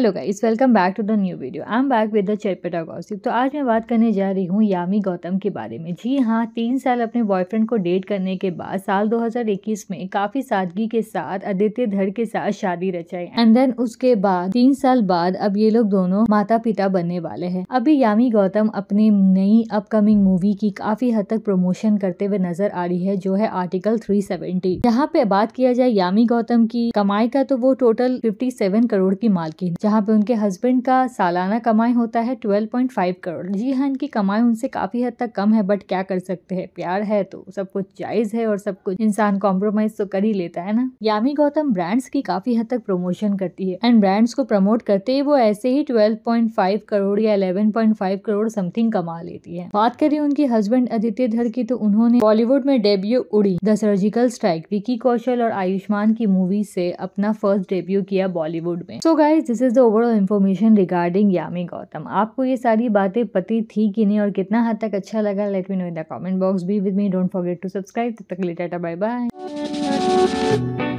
hello guys welcome back to the new video I am back with the चरपेटा gossip तो आज मैं बात करने जा रही हूँ यामी गौतम के बारे में जी हाँ तीन साल अपने बॉयफ्रेंड को डेट करने के बाद साल 2021 में काफ़ी सादगी के साथ आदित्य धर के साथ शादी रचाई एंड देन उसके बाद तीन साल बाद अब ये लोग दोनों माता पिता बनने वाले है अभी यामी गौतम अपने नई अपकमिंग मूवी की काफ़ी हद तक प्रमोशन करते हुए नजर आ रही है जो है आर्टिकल थ्री सेवेंटी यहाँ पे बात किया जाए यामी गौतम की कमाई का तो वो टोटल फिफ्टी करोड़ की मालकिन जहाँ पे उनके हस्बैंड का सालाना कमाई होता है 12.5 करोड़ जी हाँ इनकी कमाई उनसे काफ़ी हद तक कम है बट क्या कर सकते हैं प्यार है तो सब कुछ जायज़ है और सब कुछ इंसान कॉम्प्रोमाइज़ तो कर ही लेता है ना यामी गौतम ब्रांड्स की काफ़ी हद तक प्रमोशन करती है एंड ब्रांड्स को प्रमोट करते ही वो ऐसे ही ट्वेल्व करोड़ या 11.5 करोड़ समथिंग कमा लेती है बात करें उनके हस्बैंड आदित्य धर की तो उन्होंने बॉलीवुड में debut Uri the surgical strike Vicky Kaushal और आयुष्मान की मूवी से अपना फर्स्ट डेब्यू किया बॉलीवुड में so guys this is the overall information regarding Yami Gautam आपको ये सारी बातें पति थी कि नहीं और कितना हद तक अच्छा लगा let me know in the comment box be with me don't forget to subscribe तब तक लेटा बाय बाय